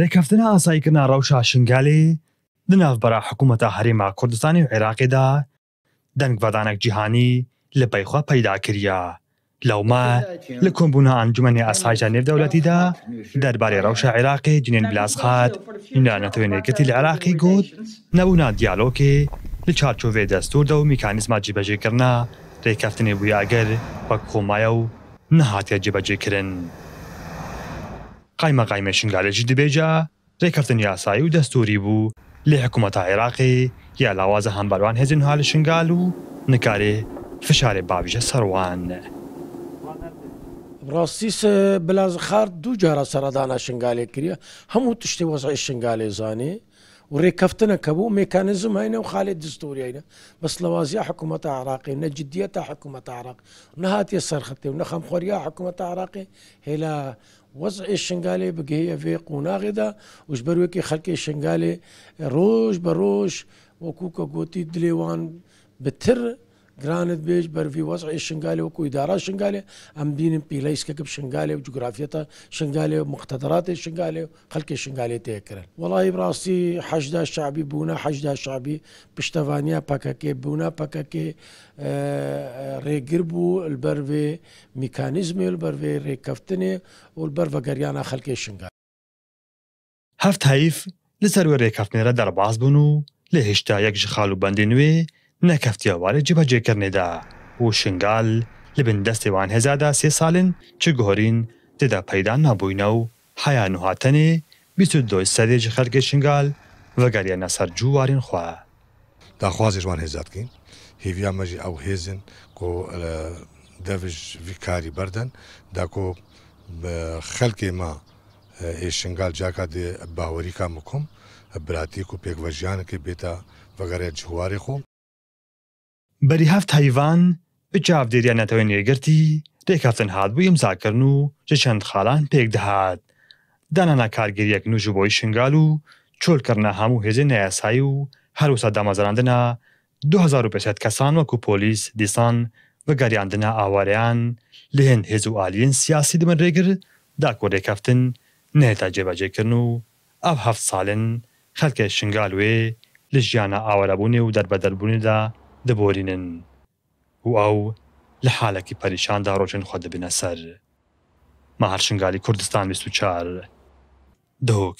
ڕێکەفتنا ئاساییکردنا ڕەوشا شنگالی دناافبەرا حکوومەتە هەرێما کوردستانی و دا دنگ عێراقیدا دەنگ بەدانەك جیهانی لە پەیخوا پەیدا کردە انجمن لە کۆمبوونا دولتی دا در باری ڕەوشە عێراقی جنین بلاس خات هیندانەتەوێنێکەتی لە عراقی گوت نەبوونا دیالۆکێ لە چارچۆڤێ دەستوردە و میکانیزما جیبەجێکردنا ڕێکەفتنێ بوویاگەر بە کۆمایە و نەهاتە کرن. قایمەقایمە شنگالێکی دبێجا ڕێکەفتن یاسایی و دەستوری بوو لێ حکوومەتە عێراقی یا لاوازە هەمبەروان هێزن هاال شنگال و نکارێ فشارێ باویژە سەروان. ڕاستی بلازخار دوو جارە سەردانا شنگالێک کریە هەموو تشتی وەزای شنگالێ زانێ وڕێککەفتنە کە بوو مکانزم هاینە و خالێت دستوریینە بەس لەوازیە حکوومەت عراقی نە جددیە تا حکوومەت عراق نهاتێ سەرخەتێ و نەخەم خۆریە حکوومەت عراقی هێلا وەزعی شنگالێ بگەهەیە بێ قۆناغێدا وشبەروەکی خەلکی شنگالێ ڕۆژ بە ڕۆژ وەکوو کە گوتی دلێوان بتر گرانت بێژ بەرفی وەز شنگالی وەکو ئیدارا شنگالێ ئەم بینم پیلەی سکەکە شنگالێ و جوگرافیەتە شنگالێ و مختەدراتێ شنگالێ و خەلکی شنگالێ تێکردن وڵی ڕاستی حدا شعبی بوونا حدا شعبی پشتەوانیا پکەکێ بوونا پکەکێ ڕێگر بوو بەرێ میکانیزمی بەرێ ڕێکەفتنێ و بەرە گەریانە خەلکێ شنگال هەفت حیف لەسەر وێ ڕێکەفتنێرە دەرباز بوون و لە هێشتا یەک ژ خاڵوبندی نوێ نەکەفتیاوا لە جیبە جێکردنێدا و شنگال لە بن دەستێوان هێزادا سێ ساڵن چ گۆرین تێدا پەیدا نابووینە و حیان و هاتنێ 22 سەرێج خەرگە شنگال وەگەریانە سەر جووارین خوا داخوازی ژوان هێزاتکەین هیویا مەژی ئەو هێزن کۆ دەژ ویکاری بەردەن داکۆ خەلکێ ما هێشنگال جاکە دێ باوەریکا مکم براتی و پێکوەژیانەکە بێتە وەگەرێ جوواری خۆم بەری هەفت هەیوان بە چاودێریانەتەوە نێگرتی ڕێکهفتن هااتبوو ئیمزاکردن و چە چەند خاڵان پێک دەهات دانانا کارگەریەک نوژ بۆی شنگال و چۆلکردە هەموو هێزی نایاسایی و هەروسا دامەزراندنا 2500 کەسان وەکو پۆلیس دیسان بەگەریاندنا ئاواریان لە هێن هێز و ئالین سیاسی دمن ڕێگر داکۆڕێکەفتن نێتا جێبەجێکردن و ئەف هەفت ساڵن خەلکە شنگالوێ لە ژیانە ئاوارەبوونی و دەربەدەربوونیدا دەبۆرینن و ئەو لە حالەکی پەریشاندا ڕۆژن خۆ دەبنە سەر مەهر شنگالی کوردستان 24 دۆک